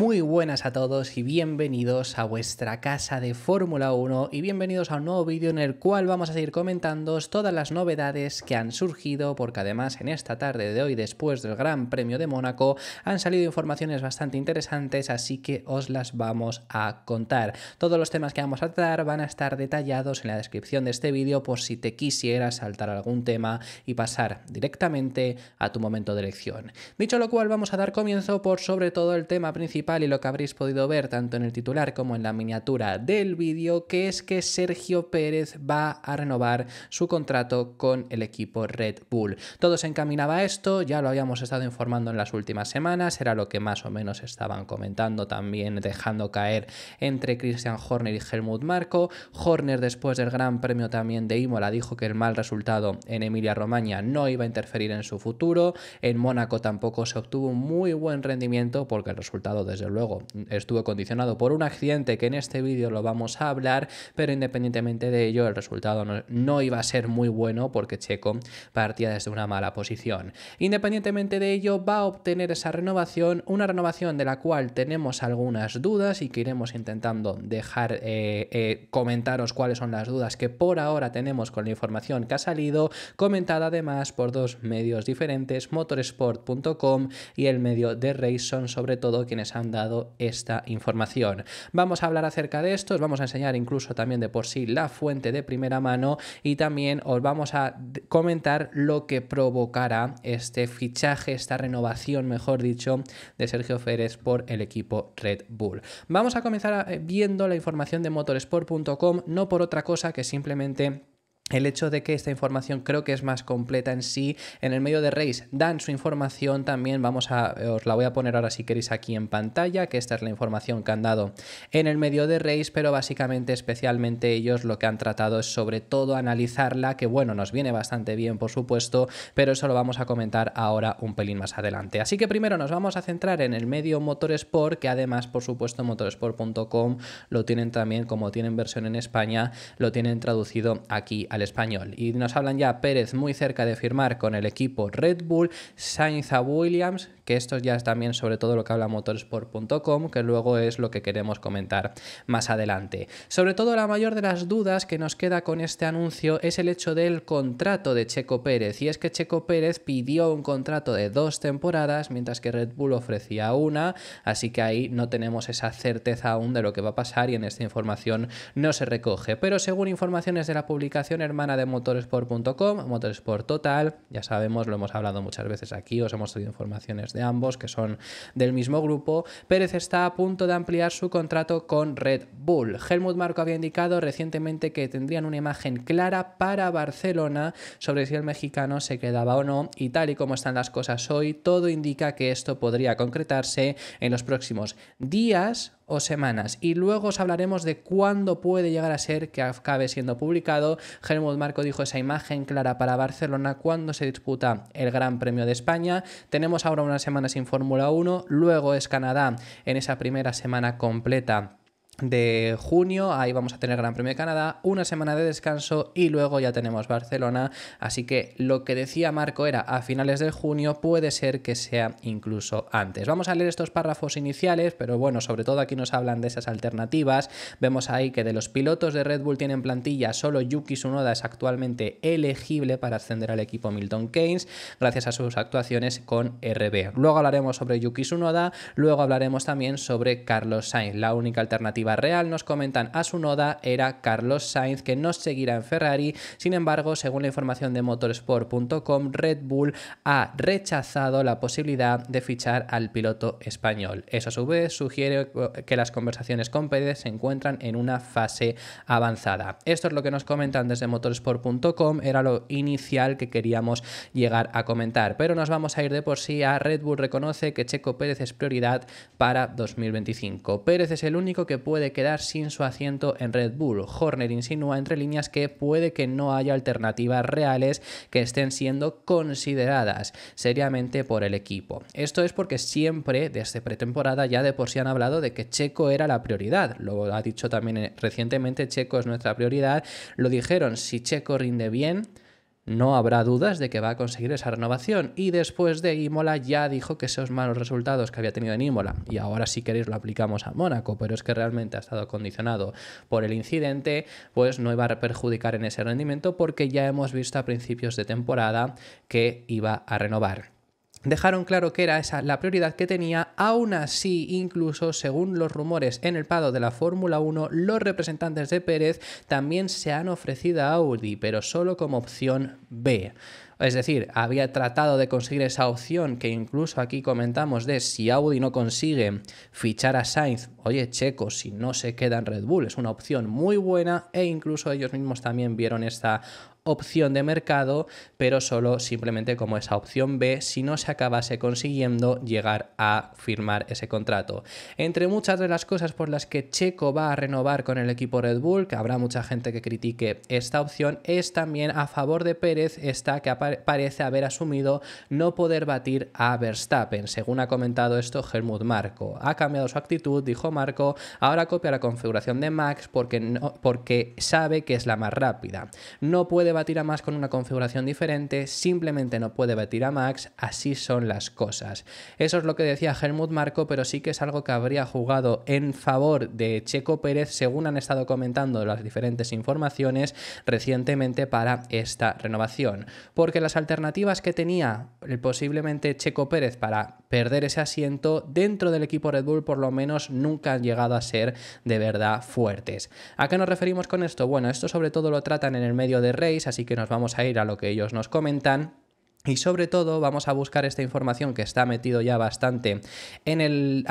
Muy buenas a todos y bienvenidos a vuestra casa de Fórmula 1 y bienvenidos a un nuevo vídeo en el cual vamos a seguir comentando todas las novedades que han surgido porque además en esta tarde de hoy después del Gran Premio de Mónaco han salido informaciones bastante interesantes así que os las vamos a contar. Todos los temas que vamos a tratar van a estar detallados en la descripción de este vídeo por si te quisieras saltar algún tema y pasar directamente a tu momento de elección. Dicho lo cual vamos a dar comienzo por sobre todo el tema principal y lo que habréis podido ver tanto en el titular como en la miniatura del vídeo, que es que Sergio Pérez va a renovar su contrato con el equipo Red Bull. Todo se encaminaba a esto, ya lo habíamos estado informando en las últimas semanas, era lo que más o menos estaban comentando también, dejando caer entre Christian Horner y Helmut Marco. Horner después del Gran Premio también de Imola dijo que el mal resultado en Emilia-Romagna no iba a interferir en su futuro, en Mónaco tampoco se obtuvo un muy buen rendimiento porque el resultado desde luego estuvo condicionado por un accidente que en este vídeo lo vamos a hablar, pero independientemente de ello el resultado no, iba a ser muy bueno porque Checo partía desde una mala posición. Independientemente de ello va a obtener esa renovación, una renovación de la cual tenemos algunas dudas y que iremos intentando dejar eh, eh, comentaros cuáles son las dudas que por ahora tenemos con la información que ha salido, comentada además por dos medios diferentes, motorsport.com y el medio de son sobre todo quienes han dado esta información. Vamos a hablar acerca de esto, os vamos a enseñar incluso también de por sí la fuente de primera mano y también os vamos a comentar lo que provocará este fichaje, esta renovación, mejor dicho, de Sergio Pérez por el equipo Red Bull. Vamos a comenzar eh, viendo la información de motorsport.com, no por otra cosa que simplemente el hecho de que esta información creo que es más completa en sí. En el medio de RACE dan su información también, vamos a, os la voy a poner ahora si queréis aquí en pantalla, que esta es la información que han dado en el medio de RACE, pero básicamente especialmente ellos lo que han tratado es sobre todo analizarla, que bueno, nos viene bastante bien por supuesto, pero eso lo vamos a comentar ahora un pelín más adelante. Así que primero nos vamos a centrar en el medio Motorsport, que además por supuesto motorsport.com lo tienen también, como tienen versión en España, lo tienen traducido aquí al español. Y nos hablan ya Pérez muy cerca de firmar con el equipo Red Bull, Sainz a Williams, que esto ya es también sobre todo lo que habla motorsport.com, que luego es lo que queremos comentar más adelante. Sobre todo la mayor de las dudas que nos queda con este anuncio es el hecho del contrato de Checo Pérez. Y es que Checo Pérez pidió un contrato de dos temporadas, mientras que Red Bull ofrecía una, así que ahí no tenemos esa certeza aún de lo que va a pasar y en esta información no se recoge. Pero según informaciones de la publicación, hermana de motorsport.com, Motorsport Total. Ya sabemos, lo hemos hablado muchas veces aquí, os hemos tenido informaciones de ambos que son del mismo grupo. Pérez está a punto de ampliar su contrato con Red Bull. Helmut Marco había indicado recientemente que tendrían una imagen clara para Barcelona sobre si el mexicano se quedaba o no y tal y como están las cosas hoy, todo indica que esto podría concretarse en los próximos días semanas. Y luego os hablaremos de cuándo puede llegar a ser que acabe siendo publicado. Helmut Marco dijo esa imagen clara para Barcelona cuando se disputa el Gran Premio de España. Tenemos ahora una semana sin Fórmula 1, luego es Canadá en esa primera semana completa de junio. Ahí vamos a tener Gran Premio de Canadá, una semana de descanso y luego ya tenemos Barcelona. Así que lo que decía Marco era a finales de junio, puede ser que sea incluso antes. Vamos a leer estos párrafos iniciales, pero bueno, sobre todo aquí nos hablan de esas alternativas. Vemos ahí que de los pilotos de Red Bull tienen plantilla, solo Yuki Tsunoda es actualmente elegible para ascender al equipo Milton Keynes gracias a sus actuaciones con RB. Luego hablaremos sobre Yuki Tsunoda, luego hablaremos también sobre Carlos Sainz, la única alternativa real nos comentan a su noda era Carlos Sainz, que no seguirá en Ferrari. Sin embargo, según la información de motorsport.com, Red Bull ha rechazado la posibilidad de fichar al piloto español. Eso a su vez sugiere que las conversaciones con Pérez se encuentran en una fase avanzada. Esto es lo que nos comentan desde motorsport.com, era lo inicial que queríamos llegar a comentar, pero nos vamos a ir de por sí a Red Bull reconoce que Checo Pérez es prioridad para 2025. Pérez es el único que puede quedar sin su asiento en Red Bull. Horner insinúa entre líneas que puede que no haya alternativas reales que estén siendo consideradas seriamente por el equipo. Esto es porque siempre, desde pretemporada, ya de por sí han hablado de que Checo era la prioridad. Lo ha dicho también eh, recientemente, Checo es nuestra prioridad. Lo dijeron, si Checo rinde bien, no habrá dudas de que va a conseguir esa renovación. Y después de Imola ya dijo que esos malos resultados que había tenido en Imola, y ahora si queréis lo aplicamos a Mónaco, pero es que realmente ha estado condicionado por el incidente, pues no iba a perjudicar en ese rendimiento porque ya hemos visto a principios de temporada que iba a renovar dejaron claro que era esa la prioridad que tenía, aún así, incluso según los rumores en el pado de la Fórmula 1, los representantes de Pérez también se han ofrecido a Audi, pero solo como opción B. Es decir, había tratado de conseguir esa opción que incluso aquí comentamos de si Audi no consigue fichar a Sainz, oye Checo, si no se queda en Red Bull, es una opción muy buena e incluso ellos mismos también vieron esta opción de mercado, pero solo simplemente como esa opción B si no se acabase consiguiendo llegar a firmar ese contrato. Entre muchas de las cosas por las que Checo va a renovar con el equipo Red Bull, que habrá mucha gente que critique esta opción, es también a favor de Pérez esta que parece haber asumido no poder batir a Verstappen, según ha comentado esto Helmut Marco. Ha cambiado su actitud, dijo Marco, ahora copia la configuración de Max porque, porque sabe que es la más rápida. No puede batir a Max con una configuración diferente, simplemente no puede batir a Max, así son las cosas. Eso es lo que decía Helmut Marco, pero sí que es algo que habría jugado en favor de Checo Pérez, según han estado comentando las diferentes informaciones recientemente para esta renovación. Porque las alternativas que tenía el posiblemente Checo Pérez para perder ese asiento dentro del equipo Red Bull, por lo menos nunca han llegado a ser de verdad fuertes. ¿A qué nos referimos con esto? Bueno, esto sobre todo lo tratan en el medio de Race así que nos vamos a ir a lo que ellos nos comentan. Y sobre todo vamos a buscar esta información que está metido ya bastante en el,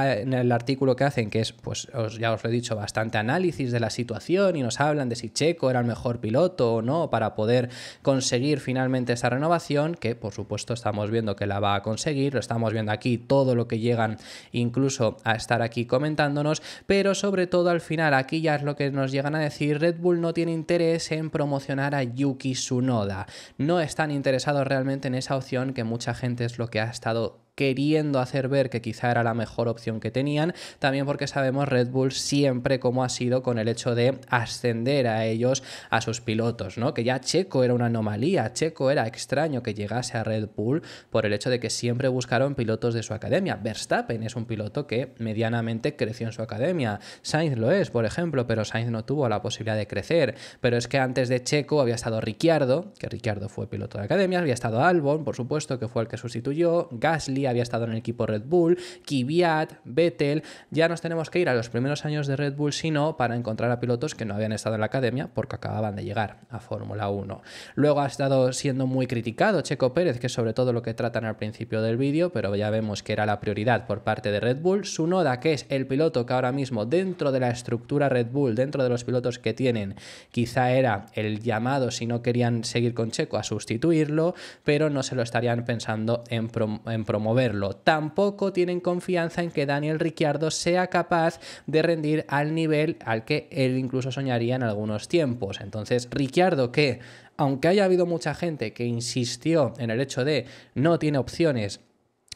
artículo que hacen, que es, pues ya os lo he dicho, bastante análisis de la situación y nos hablan de si Checo era el mejor piloto o no para poder conseguir finalmente esa renovación, que por supuesto estamos viendo que la va a conseguir, lo estamos viendo aquí todo lo que llegan incluso a estar aquí comentándonos, pero sobre todo al final aquí ya es lo que nos llegan a decir, Red Bull no tiene interés en promocionar a Yuki Tsunoda, no están interesados realmente en esa opción que mucha gente es lo que ha estado queriendo hacer ver que quizá era la mejor opción que tenían, también porque sabemos Red Bull siempre como ha sido con el hecho de ascender a ellos, a sus pilotos, ¿no? Que ya Checo era una anomalía, Checo era extraño que llegase a Red Bull por el hecho de que siempre buscaron pilotos de su academia. Verstappen es un piloto que medianamente creció en su academia, Sainz lo es, por ejemplo, pero Sainz no tuvo la posibilidad de crecer, pero es que antes de Checo había estado Ricciardo, que Ricciardo fue piloto de academia, había estado Albon, por supuesto, que fue el que sustituyó, Gasly, había estado en el equipo Red Bull, Kvyat, Vettel, ya nos tenemos que ir a los primeros años de Red Bull, sino para encontrar a pilotos que no habían estado en la academia porque acababan de llegar a Fórmula 1. Luego ha estado siendo muy criticado Checo Pérez, que es sobre todo lo que tratan al principio del vídeo, pero ya vemos que era la prioridad por parte de Red Bull. Sunoda, que es el piloto que ahora mismo dentro de la estructura Red Bull, dentro de los pilotos que tienen, quizá era el llamado si no querían seguir con Checo a sustituirlo, pero no se lo estarían pensando en promover Tampoco tienen confianza en que Daniel Ricciardo sea capaz de rendir al nivel al que él incluso soñaría en algunos tiempos. Entonces, Ricciardo, que aunque haya habido mucha gente que insistió en el hecho de no tiene opciones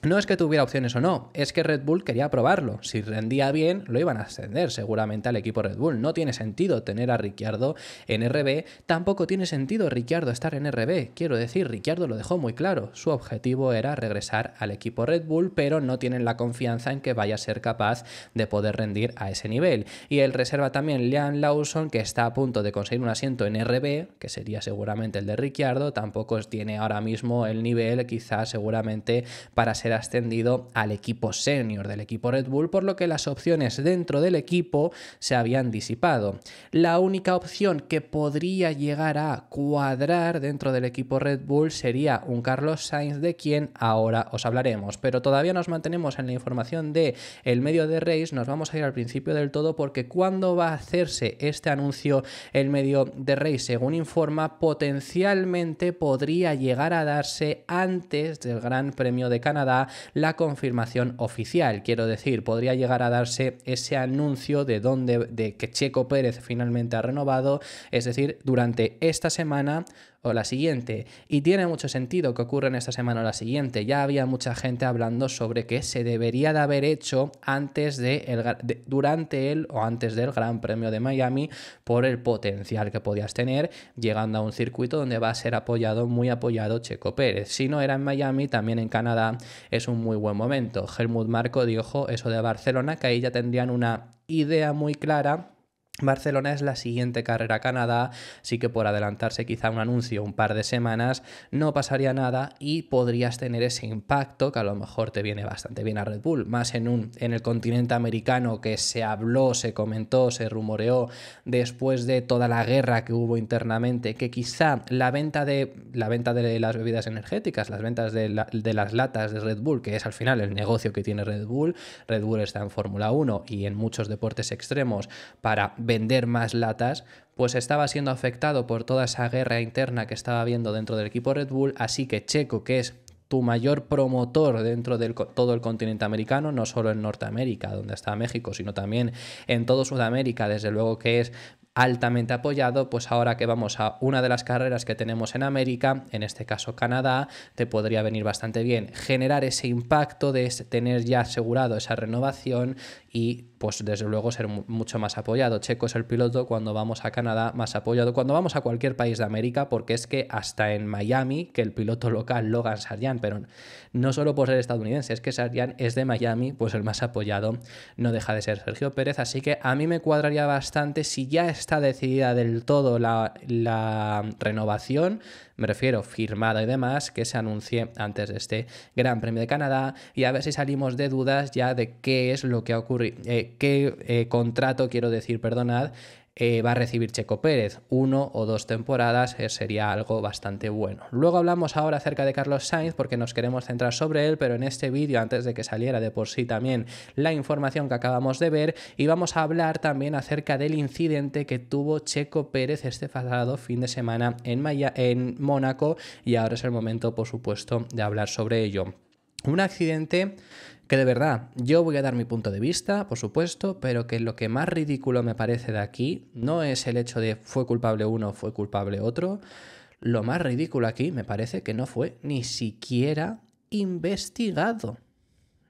no es que tuviera opciones o no, es que Red Bull quería probarlo. Si rendía bien, lo iban a ascender seguramente al equipo Red Bull. No tiene sentido tener a Ricciardo en RB, tampoco tiene sentido Ricciardo estar en RB. Quiero decir, Ricciardo lo dejó muy claro. Su objetivo era regresar al equipo Red Bull, pero no tienen la confianza en que vaya a ser capaz de poder rendir a ese nivel. Y el reserva también Leon Lawson, que está a punto de conseguir un asiento en RB, que sería seguramente el de Ricciardo, tampoco tiene ahora mismo el nivel, quizás seguramente para ser ascendido al equipo senior del equipo Red Bull, por lo que las opciones dentro del equipo se habían disipado. La única opción que podría llegar a cuadrar dentro del equipo Red Bull sería un Carlos Sainz de quien ahora os hablaremos, pero todavía nos mantenemos en la información de el medio de race, nos vamos a ir al principio del todo porque cuando va a hacerse este anuncio el medio de race, según informa, potencialmente podría llegar a darse antes del Gran Premio de Canadá la confirmación oficial. Quiero decir, podría llegar a darse ese anuncio de dónde de que Checo Pérez finalmente ha renovado, es decir, durante esta semana o la siguiente. Y tiene mucho sentido que ocurra en esta semana o la siguiente. Ya había mucha gente hablando sobre que se debería de haber hecho antes de, el, durante el o antes del Gran Premio de Miami por el potencial que podías tener llegando a un circuito donde va a ser apoyado, muy apoyado Checo Pérez. Si no era en Miami, también en Canadá es un muy buen momento. Helmut Marco dijo eso de Barcelona, que ahí ya tendrían una idea muy clara Barcelona es la siguiente carrera a Canadá, así que por adelantarse quizá un anuncio un par de semanas no pasaría nada y podrías tener ese impacto que a lo mejor te viene bastante bien a Red Bull, más en, un, en el continente americano que se habló, se comentó, se rumoreó después de toda la guerra que hubo internamente, que quizá la venta de, la venta de las bebidas energéticas, las ventas de, de las latas de Red Bull, que es al final el negocio que tiene Red Bull, Red Bull está en Fórmula 1 y en muchos deportes extremos para vender más latas, pues estaba siendo afectado por toda esa guerra interna que estaba habiendo dentro del equipo Red Bull, así que Checo, que es tu mayor promotor dentro de todo el continente americano, no solo en Norteamérica, donde está México, sino también en todo Sudamérica, desde luego que es altamente apoyado, pues ahora que vamos a una de las carreras que tenemos en América, en este caso Canadá, te podría venir bastante bien generar ese impacto de tener ya asegurado esa renovación y pues desde luego ser mucho más apoyado. Checo es el piloto cuando vamos a Canadá, más apoyado cuando vamos a cualquier país de América, porque es que hasta en Miami, que el piloto local Logan Sarjan, pero no solo por ser estadounidense, es que Sarjan es de Miami, pues el más apoyado no deja de ser Sergio Pérez, así que a mí me cuadraría bastante si ya está decidida del todo la renovación me refiero firmada y demás, que se anuncie antes de este Gran Premio de Canadá y a ver si salimos de dudas ya de qué es lo que ha ocurrido, eh, qué eh, contrato, quiero decir, perdonad, eh, va a recibir Checo Pérez. Uno o dos temporadas eh, sería algo bastante bueno. Luego hablamos ahora acerca de Carlos Sainz porque nos queremos centrar sobre él, pero en este vídeo, antes de que saliera de por sí también la información que acabamos de ver, y vamos a hablar también acerca del incidente que tuvo Checo Pérez este pasado fin de semana en, en Mónaco y ahora es el momento, por supuesto, de hablar sobre ello. Un accidente que de verdad, yo voy a dar mi punto de vista, por supuesto, pero que lo que más ridículo me parece de aquí no es el hecho de fue culpable uno, fue culpable otro. Lo más ridículo aquí me parece que no fue ni siquiera investigado.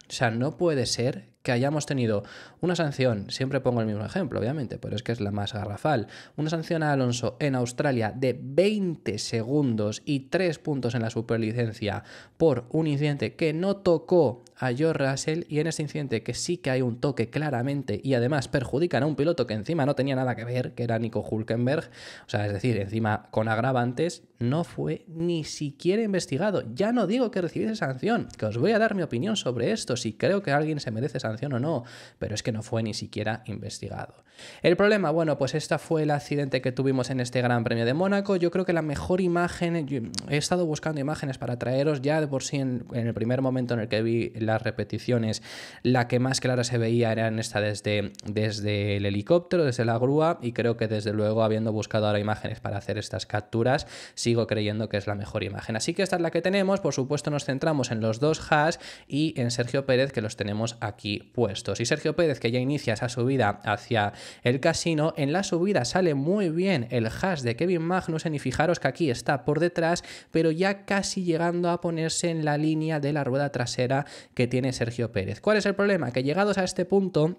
O sea, no puede ser que hayamos tenido una sanción, siempre pongo el mismo ejemplo, obviamente, pero es que es la más garrafal. Una sanción a Alonso en Australia de 20 segundos y 3 puntos en la superlicencia por un incidente que no tocó a George Russell y en ese incidente que sí que hay un toque claramente y además perjudican a un piloto que encima no tenía nada que ver, que era Nico Hulkenberg, o sea, es decir, encima con agravantes, no fue ni siquiera investigado. Ya no digo que recibiese sanción, que os voy a dar mi opinión sobre esto, si creo que alguien se merece sanción o no, pero es que no fue ni siquiera investigado. El problema, bueno, pues este fue el accidente que tuvimos en este Gran Premio de Mónaco. Yo creo que la mejor imagen, he estado buscando imágenes para traeros ya de por sí en, el primer momento en el que vi las repeticiones, la que más clara se veía era en esta desde, desde el helicóptero, desde la grúa, y creo que desde luego, habiendo buscado ahora imágenes para hacer estas capturas, sigo creyendo que es la mejor imagen. Así que esta es la que tenemos, por supuesto nos centramos en los dos has y en Sergio Pérez que los tenemos aquí puestos. Y Sergio Pérez que ya inicia esa subida hacia el casino, en la subida sale muy bien el hash de Kevin Magnussen y fijaros que aquí está por detrás, pero ya casi llegando a ponerse en la línea de la rueda trasera que tiene Sergio Pérez. ¿Cuál es el problema? Que llegados a este punto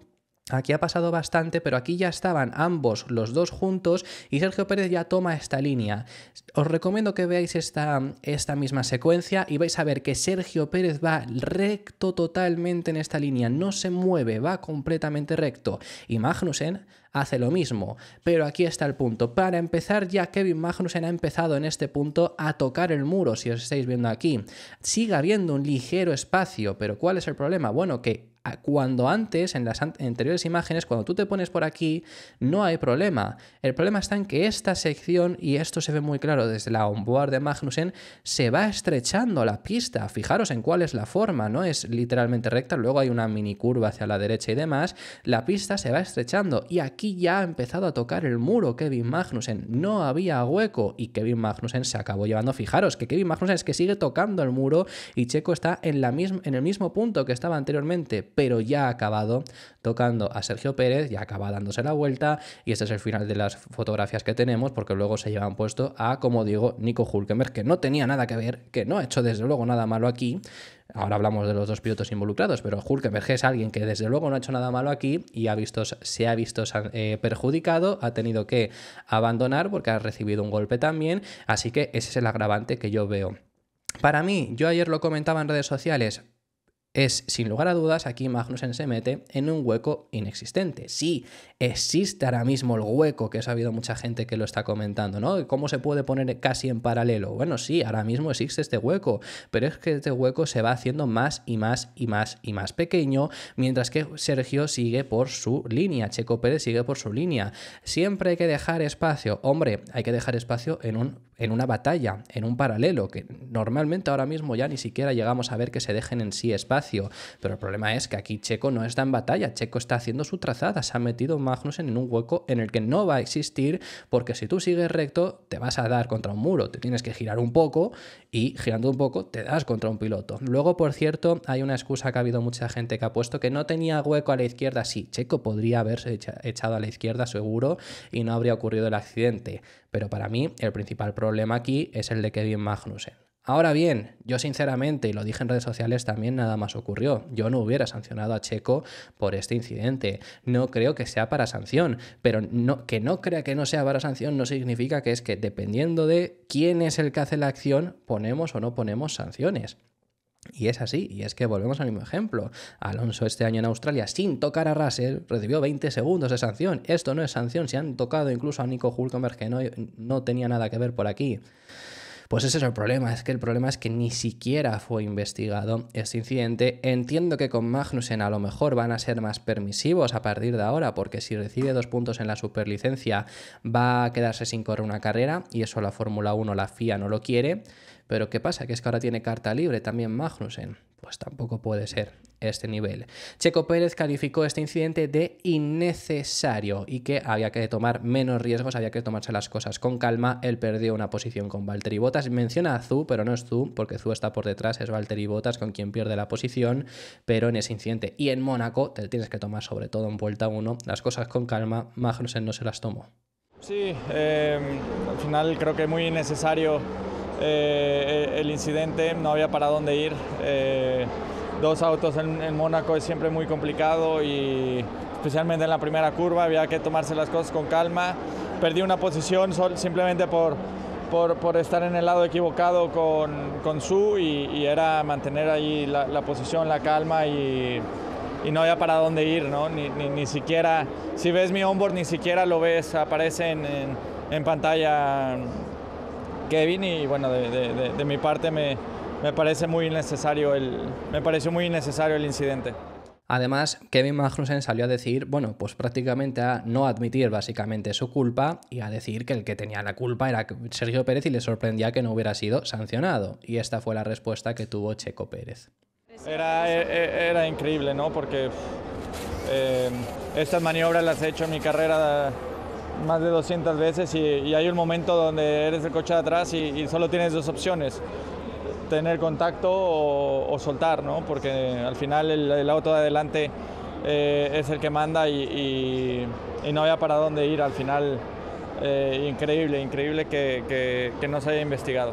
Aquí ha pasado bastante, pero aquí ya estaban ambos los dos juntos y Sergio Pérez ya toma esta línea. Os recomiendo que veáis esta, esta misma secuencia y vais a ver que Sergio Pérez va recto totalmente en esta línea, no se mueve, va completamente recto. Y Magnussen hace lo mismo. Pero aquí está el punto. Para empezar, ya Kevin Magnussen ha empezado en este punto a tocar el muro, si os estáis viendo aquí. Sigue habiendo un ligero espacio, pero ¿cuál es el problema? Bueno, que cuando antes, en las anteriores imágenes, cuando tú te pones por aquí, no hay problema. El problema está en que esta sección, y esto se ve muy claro desde la onboard de Magnussen, se va estrechando la pista. Fijaros en cuál es la forma, no es literalmente recta, luego hay una mini curva hacia la derecha y demás. La pista se va estrechando y aquí ya ha empezado a tocar el muro Kevin Magnussen. No había hueco y Kevin Magnussen se acabó llevando. Fijaros que Kevin Magnussen es que sigue tocando el muro y Checo está en, la en el mismo punto que estaba anteriormente pero ya ha acabado tocando a Sergio Pérez, ya acaba dándose la vuelta y este es el final de las fotografías que tenemos porque luego se llevan puesto a, como digo, Nico Hulkenberg, que no tenía nada que ver, que no ha hecho desde luego nada malo aquí. Ahora hablamos de los dos pilotos involucrados, pero Hulkenberg es alguien que desde luego no ha hecho nada malo aquí y ha visto, se ha visto eh, perjudicado, ha tenido que abandonar porque ha recibido un golpe también, así que ese es el agravante que yo veo. Para mí, yo ayer lo comentaba en redes sociales, es, sin lugar a dudas, aquí Magnussen se mete en un hueco inexistente. Sí, existe ahora mismo el hueco, que ha habido mucha gente que lo está comentando, ¿no? ¿Cómo se puede poner casi en paralelo? Bueno, sí, ahora mismo existe este hueco, pero es que este hueco se va haciendo más y más y más y más pequeño, mientras que Sergio sigue por su línea, Checo Pérez sigue por su línea. Siempre hay que dejar espacio, hombre, hay que dejar espacio en un en una batalla, en un paralelo, que normalmente ahora mismo ya ni siquiera llegamos a ver que se dejen en sí espacio. Pero el problema es que aquí Checo no está en batalla, Checo está haciendo su trazada, se ha metido Magnussen en un hueco en el que no va a existir, porque si tú sigues recto te vas a dar contra un muro, te tienes que girar un poco y girando un poco te das contra un piloto. Luego, por cierto, hay una excusa que ha habido mucha gente que ha puesto que no tenía hueco a la izquierda, sí, Checo podría haberse echado a la izquierda seguro y no habría ocurrido el accidente. Pero para mí el principal problema aquí es el de Kevin Magnussen. Ahora bien, yo sinceramente, y lo dije en redes sociales también, nada más ocurrió. Yo no hubiera sancionado a Checo por este incidente. No creo que sea para sanción, pero que no crea que no sea para sanción no significa que es que dependiendo de quién es el que hace la acción, ponemos o no ponemos sanciones. Y es así, y es que volvemos al mismo ejemplo. Alonso este año en Australia, sin tocar a Russell, recibió 20 segundos de sanción. Esto no es sanción, se han tocado incluso a Nico Hulkenberg, que no, no tenía nada que ver por aquí. Pues ese es el problema, es que el problema es que ni siquiera fue investigado este incidente. Entiendo que con Magnussen a lo mejor van a ser más permisivos a partir de ahora, porque si recibe dos puntos en la superlicencia va a quedarse sin correr una carrera, y eso la Fórmula 1, la FIA no lo quiere. Pero ¿qué pasa? Que es que ahora tiene carta libre también Magnussen. Pues tampoco puede ser este nivel. Checo Pérez calificó este incidente de innecesario y que había que tomar menos riesgos, había que tomarse las cosas con calma. Él perdió una posición con Valtteri Bottas. Menciona a Zu, pero no es Zu, porque Zu está por detrás, es Valtteri Bottas con quien pierde la posición. Pero en ese incidente y en Mónaco te tienes que tomar, sobre todo en vuelta uno las cosas con calma. Magnussen no se las tomó. Sí, eh, al final creo que muy innecesario eh, el incidente, no había para dónde ir. Eh, dos autos en, Mónaco es siempre muy complicado y especialmente en la primera curva había que tomarse las cosas con calma. Perdí una posición simplemente por, por, estar en el lado equivocado con, con Su y, era mantener ahí la, posición, la calma y, no había para dónde ir, ¿no? Ni, ni, ni, siquiera, si ves mi onboard, ni siquiera lo ves, aparece en pantalla Kevin y bueno, de, mi parte me, parece muy innecesario el, me pareció muy el incidente. Además, Kevin Magnussen salió a decir, bueno, pues prácticamente a no admitir básicamente su culpa y a decir que el que tenía la culpa era Sergio Pérez y le sorprendía que no hubiera sido sancionado. Y esta fue la respuesta que tuvo Checo Pérez. Era, e, e, increíble, ¿no? Porque eh, estas maniobras las he hecho en mi carrera más de 200 veces y, hay un momento donde eres el coche de atrás y, solo tienes dos opciones, tener contacto o, soltar, ¿no? porque al final el, auto de adelante eh, es el que manda y, no había para dónde ir al final. Eh, increíble, increíble que no se haya investigado.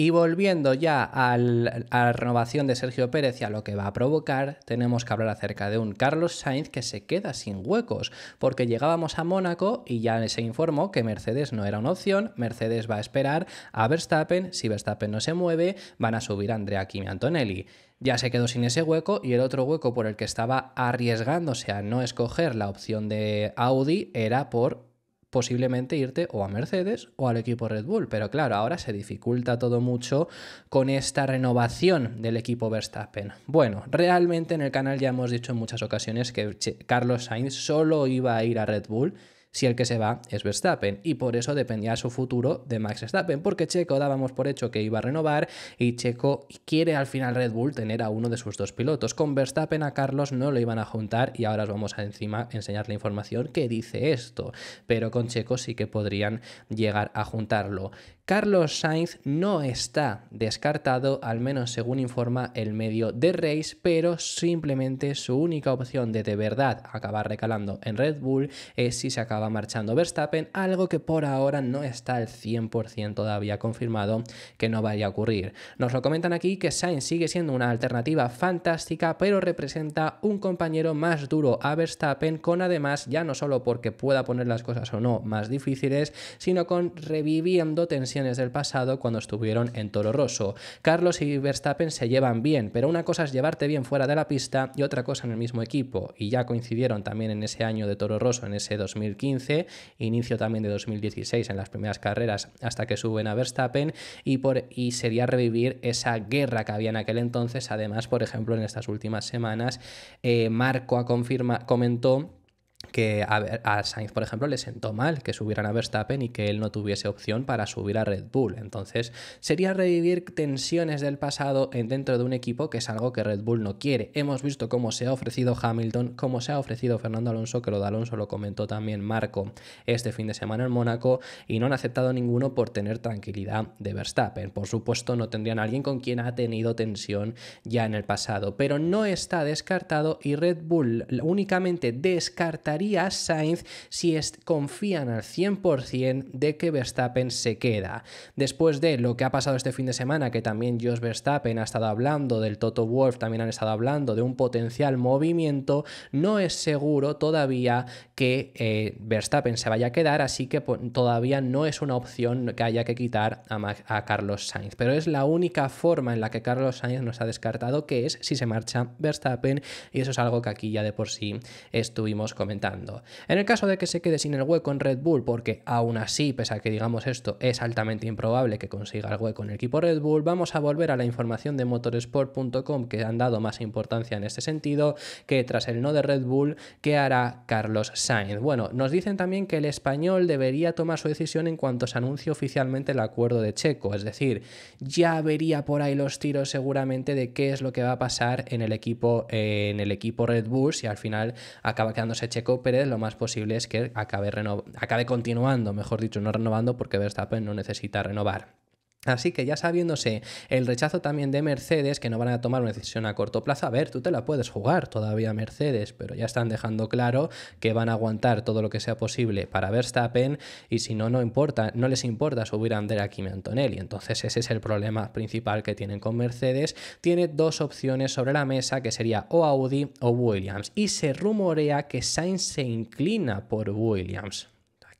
Y volviendo ya a la renovación de Sergio Pérez y a lo que va a provocar, tenemos que hablar acerca de un Carlos Sainz que se queda sin huecos, porque llegábamos a Mónaco y ya se informó que Mercedes no era una opción, Mercedes va a esperar a Verstappen, si Verstappen no se mueve, van a subir a Andrea Kimi Antonelli ya se quedó sin ese hueco y el otro hueco por el que estaba arriesgándose a no escoger la opción de Audi era por posiblemente irte o a Mercedes o al equipo Red Bull. Pero claro, ahora se dificulta todo mucho con esta renovación del equipo Verstappen. Bueno, realmente en el canal ya hemos dicho en muchas ocasiones que Carlos Sainz solo iba a ir a Red Bull si el que se va es Verstappen. Y por eso dependía su futuro de Max Verstappen, porque Checo dábamos por hecho que iba a renovar y Checo quiere al final Red Bull tener a uno de sus dos pilotos. Con Verstappen a Carlos no lo iban a juntar y ahora os vamos a encima enseñar la información que dice esto, pero con Checo sí que podrían llegar a juntarlo. Carlos Sainz no está descartado, al menos según informa el medio de Race, pero simplemente su única opción de de verdad acabar recalando en Red Bull es si se acaba marchando Verstappen, algo que por ahora no está al 100% todavía confirmado que no vaya a ocurrir. Nos lo comentan aquí que Sainz sigue siendo una alternativa fantástica, pero representa un compañero más duro a Verstappen, con además ya no solo porque pueda poner las cosas o no más difíciles, sino con reviviendo tensión del pasado cuando estuvieron en Toro Rosso. Carlos y Verstappen se llevan bien, pero una cosa es llevarte bien fuera de la pista y otra cosa en el mismo equipo. Y ya coincidieron también en ese año de Toro Rosso, en ese 2015, inicio también de 2016 en las primeras carreras hasta que suben a Verstappen y, por, y sería revivir esa guerra que había en aquel entonces. Además, por ejemplo, en estas últimas semanas, eh, Marco confirma, comentó que a, Sainz, por ejemplo, le sentó mal que subieran a Verstappen y que él no tuviese opción para subir a Red Bull. Entonces, sería revivir tensiones del pasado dentro de un equipo que es algo que Red Bull no quiere. Hemos visto cómo se ha ofrecido Hamilton, cómo se ha ofrecido Fernando Alonso, que lo de Alonso lo comentó también Marco este fin de semana en Mónaco, y no han aceptado ninguno por tener tranquilidad de Verstappen. Por supuesto, no tendrían a alguien con quien ha tenido tensión ya en el pasado, pero no está descartado y Red Bull únicamente descartaría a Sainz si confían al 100% de que Verstappen se queda. Después de lo que ha pasado este fin de semana, que también Jos Verstappen ha estado hablando, del Toto Wolf también han estado hablando de un potencial movimiento, no es seguro todavía que eh, Verstappen se vaya a quedar, así que todavía no es una opción que haya que quitar a Carlos Sainz. Pero es la única forma en la que Carlos Sainz nos ha descartado, que es si se marcha Verstappen, y eso es algo que aquí ya de por sí estuvimos comentando. En el caso de que se quede sin el hueco en Red Bull, porque aún así, pese a que digamos esto, es altamente improbable que consiga el hueco en el equipo Red Bull, vamos a volver a la información de motorsport.com que han dado más importancia en este sentido, que tras el no de Red Bull, ¿qué hará Carlos Sainz? Bueno, nos dicen también que el español debería tomar su decisión en cuanto se anuncie oficialmente el acuerdo de Checo, es decir, ya vería por ahí los tiros seguramente de qué es lo que va a pasar en el equipo, en el equipo Red Bull si al final acaba quedándose Checo lo más posible es que acabe, acabe continuando, mejor dicho, no renovando, porque Verstappen no necesita renovar. Así que ya sabiéndose el rechazo también de Mercedes, que no van a tomar una decisión a corto plazo, a ver, tú te la puedes jugar todavía Mercedes, pero ya están dejando claro que van a aguantar todo lo que sea posible para Verstappen y si no, no importa, no les importa subir a Andrea Kimi Antonelli. Entonces ese es el problema principal que tienen con Mercedes. Tiene dos opciones sobre la mesa, que sería o Audi o Williams. Y se rumorea que Sainz se inclina por Williams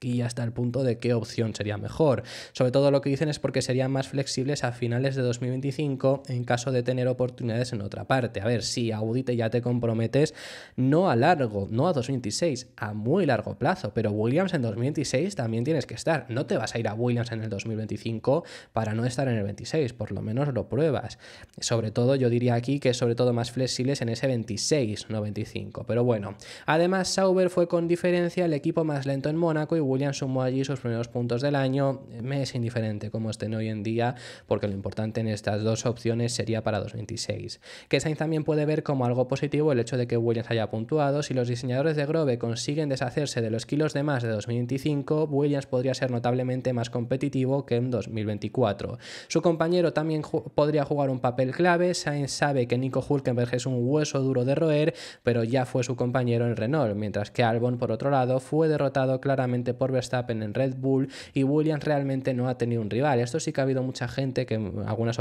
y hasta el punto de qué opción sería mejor. Sobre todo lo que dicen es porque serían más flexibles a finales de 2025 en caso de tener oportunidades en otra parte. A ver, si Audite ya te comprometes no a largo, no a 2026, a muy largo plazo, pero Williams en 2026 también tienes que estar. No te vas a ir a Williams en el 2025 para no estar en el 26, por lo menos lo pruebas. Sobre todo yo diría aquí que sobre todo más flexibles en ese 26, no 25. Pero bueno, además Sauber fue con diferencia el equipo más lento en Mónaco y Williams sumó allí sus primeros puntos del año. Me es indiferente cómo estén hoy en día, porque lo importante en estas dos opciones sería para 2026... Que Sainz también puede ver como algo positivo el hecho de que Williams haya puntuado. Si los diseñadores de Grove consiguen deshacerse de los kilos de más de 2025, Williams podría ser notablemente más competitivo que en 2024. Su compañero también podría jugar un papel clave. Sainz sabe que Nico Hulkenberg es un hueso duro de roer, pero ya fue su compañero en Renault, mientras que Albon, por otro lado, fue derrotado claramente por Verstappen en Red Bull y Williams realmente no ha tenido un rival. Esto sí que ha habido mucha gente que algunas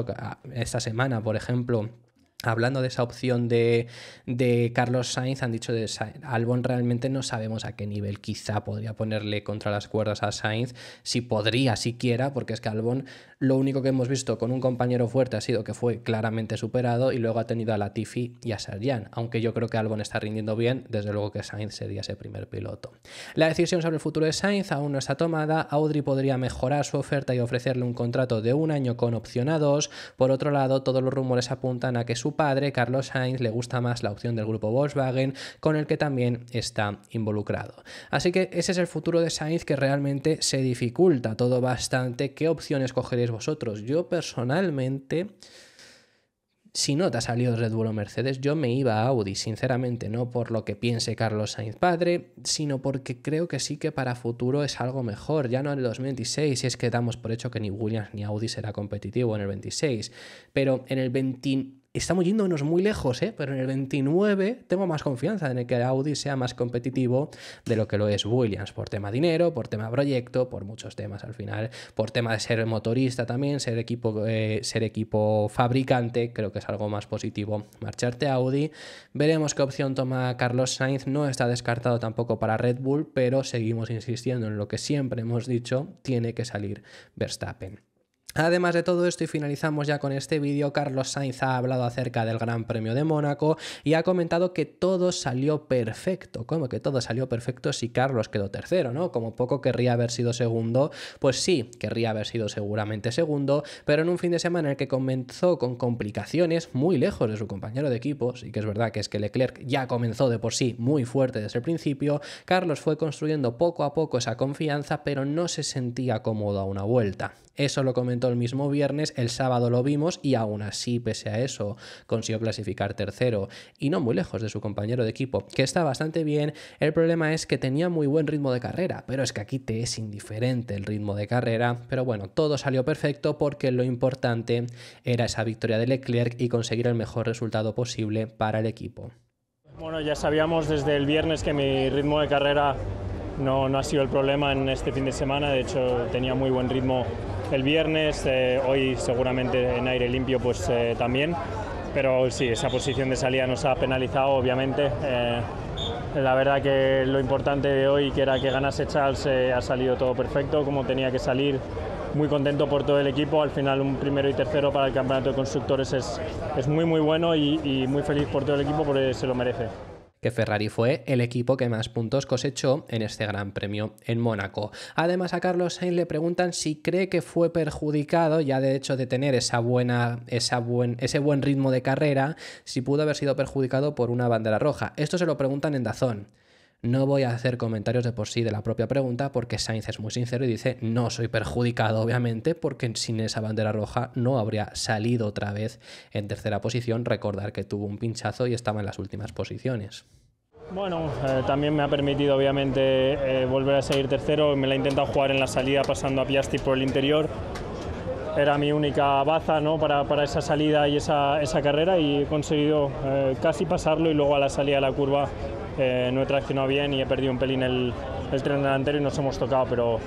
esta semana, por ejemplo, hablando de esa opción de, Carlos Sainz, han dicho de Albon realmente no sabemos a qué nivel quizá podría ponerle contra las cuerdas a Sainz, si podría siquiera, porque es que Albon lo único que hemos visto con un compañero fuerte ha sido que fue claramente superado y luego ha tenido a Latifi y a Serjan, aunque yo creo que Albon está rindiendo bien, desde luego que Sainz sería ese primer piloto. La decisión sobre el futuro de Sainz aún no está tomada, Audrey podría mejorar su oferta y ofrecerle un contrato de un año con opción a dos por otro lado todos los rumores apuntan a que su padre, Carlos Sainz, le gusta más la opción del grupo Volkswagen, con el que también está involucrado. Así que ese es el futuro de Sainz que realmente se dificulta todo bastante. ¿Qué opción cogeréis vosotros? Yo personalmente si no te ha salido Red Bull o Mercedes, yo me iba a Audi, sinceramente, no por lo que piense Carlos Sainz padre, sino porque creo que sí que para futuro es algo mejor, ya no en el 2026, si es que damos por hecho que ni Williams ni Audi será competitivo en el 26, pero en el 20 estamos yéndonos muy lejos, ¿eh? pero en el 29 tengo más confianza en que Audi sea más competitivo de lo que lo es Williams, por tema dinero, por tema proyecto, por muchos temas al final, por tema de ser motorista también, ser equipo, eh, ser equipo fabricante, creo que es algo más positivo marcharte a Audi. Veremos qué opción toma Carlos Sainz, no está descartado tampoco para Red Bull, pero seguimos insistiendo en lo que siempre hemos dicho, tiene que salir Verstappen. Además de todo esto y finalizamos ya con este vídeo, Carlos Sainz ha hablado acerca del Gran Premio de Mónaco y ha comentado que todo salió perfecto. ¿Cómo que todo salió perfecto si Carlos quedó tercero, no? Como poco querría haber sido segundo, pues sí, querría haber sido seguramente segundo, pero en un fin de semana en el que comenzó con complicaciones muy lejos de su compañero de equipo, y que es verdad que es que Leclerc ya comenzó de por sí muy fuerte desde el principio, Carlos fue construyendo poco a poco esa confianza, pero no se sentía cómodo a una vuelta. Eso lo comentó el mismo viernes, el sábado lo vimos y aún así, pese a eso, consiguió clasificar tercero y no muy lejos de su compañero de equipo, que está bastante bien. El problema es que tenía muy buen ritmo de carrera, pero es que aquí te es indiferente el ritmo de carrera. Pero bueno, todo salió perfecto porque lo importante era esa victoria de Leclerc y conseguir el mejor resultado posible para el equipo. Bueno, ya sabíamos desde el viernes que mi ritmo de carrera no, no ha sido el problema en este fin de semana, de hecho tenía muy buen ritmo el viernes, eh, hoy seguramente en aire limpio pues eh, también, pero sí, esa posición de salida nos ha penalizado obviamente. Eh, la verdad que lo importante de hoy, que era que ganase Charles, ha salido todo perfecto, como tenía que salir. Muy contento por todo el equipo, al final un primero y tercero para el campeonato de constructores es, muy muy bueno y muy feliz por todo el equipo porque se lo merece que Ferrari fue el equipo que más puntos cosechó en este Gran Premio en Mónaco. Además a Carlos Sainz le preguntan si cree que fue perjudicado ya de hecho de tener esa buena, esa buen, ese buen ritmo de carrera, si pudo haber sido perjudicado por una bandera roja. Esto se lo preguntan en Dazón. No voy a hacer comentarios de por sí de la propia pregunta porque Sainz es muy sincero y dice, no soy perjudicado obviamente porque sin esa bandera roja no habría salido otra vez en tercera posición. Recordar que tuvo un pinchazo y estaba en las últimas posiciones. Bueno, eh, también me ha permitido obviamente eh, volver a seguir tercero. Me la he intentado jugar en la salida pasando a Piastri por el interior. Era mi única baza ¿no? para, esa salida y esa, carrera y he conseguido eh, casi pasarlo y luego a la salida de la curva eh, no he traccionado bien y he perdido un pelín el, tren delantero y nos hemos tocado, pero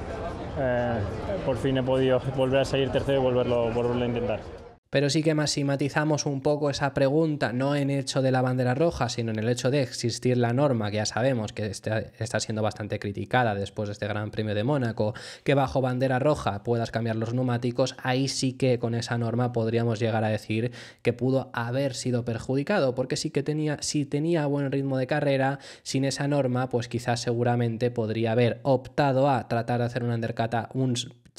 eh, por fin he podido volver a salir tercero y volverlo, volverlo a intentar. Pero sí que maximizamos un poco esa pregunta, no en hecho de la bandera roja, sino en el hecho de existir la norma, que ya sabemos que está, siendo bastante criticada después de este Gran Premio de Mónaco, que bajo bandera roja puedas cambiar los neumáticos, ahí sí que con esa norma podríamos llegar a decir que pudo haber sido perjudicado, porque sí que tenía, si tenía buen ritmo de carrera, sin esa norma, pues quizás seguramente podría haber optado a tratar de hacer una undercut un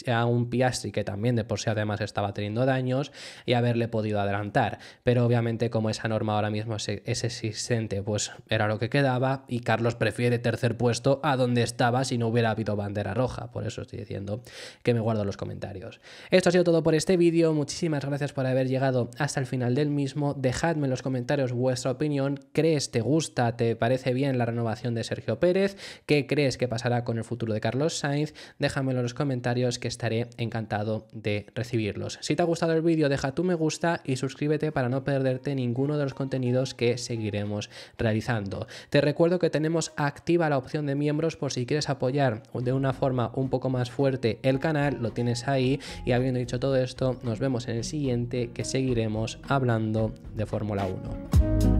a un Piastri que también de por sí además estaba teniendo daños y haberle podido adelantar. Pero obviamente como esa norma ahora mismo es existente, pues era lo que quedaba y Carlos prefiere tercer puesto a donde estaba si no hubiera habido bandera roja. Por eso estoy diciendo que me guardo los comentarios. Esto ha sido todo por este vídeo. Muchísimas gracias por haber llegado hasta el final del mismo. Dejadme en los comentarios vuestra opinión. ¿Crees, te gusta, te parece bien la renovación de Sergio Pérez? ¿Qué crees que pasará con el futuro de Carlos Sainz? Déjamelo en los comentarios que estaré encantado de recibirlos. Si te ha gustado el vídeo, deja Tú me gusta y suscríbete para no perderte ninguno de los contenidos que seguiremos realizando. Te recuerdo que tenemos activa la opción de miembros por si quieres apoyar de una forma un poco más fuerte el canal, lo tienes ahí y habiendo dicho todo esto, nos vemos en el siguiente que seguiremos hablando de Fórmula 1.